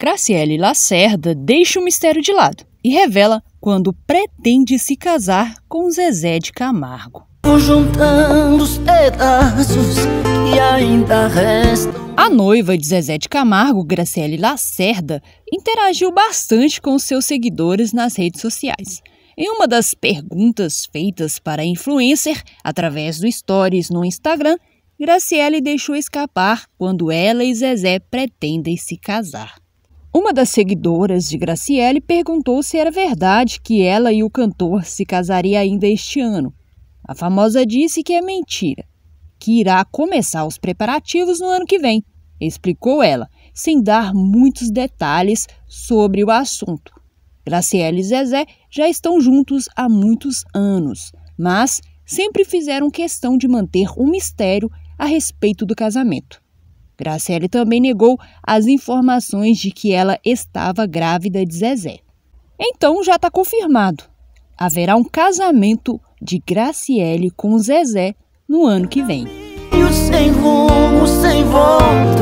Graciele Lacerda deixa o mistério de lado e revela quando pretende se casar com Zezé de Camargo. Juntando os pedaços que ainda restam. A noiva de Zezé de Camargo, Graciele Lacerda, interagiu bastante com seus seguidores nas redes sociais. Em uma das perguntas feitas para a influencer através do Stories no Instagram, Graciele deixou escapar quando ela e Zezé pretendem se casar. Uma das seguidoras de Graciele perguntou se era verdade que ela e o cantor se casariam ainda este ano. A famosa disse que é mentira, que irá começar os preparativos no ano que vem, explicou ela, sem dar muitos detalhes sobre o assunto. Graciele e Zezé já estão juntos há muitos anos, mas sempre fizeram questão de manter um mistério a respeito do casamento. Graciele também negou as informações de que ela estava grávida de Zezé. Então já está confirmado. Haverá um casamento de Graciele com Zezé no ano que vem. Sem rumo, sem volta.